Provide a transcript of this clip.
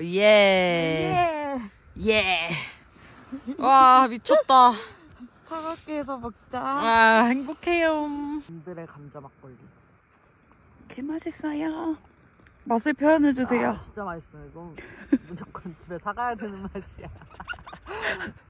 예. 예. 예. 와, 미쳤다. 차갑게 해서 먹자. 아, 행복해요. 님들의 감자 막걸리. 개 맛있어요. 맛을 표현해 주세요. 아, 진짜 맛있어요. 이건 무조건 집에 사가야 되는 맛이야.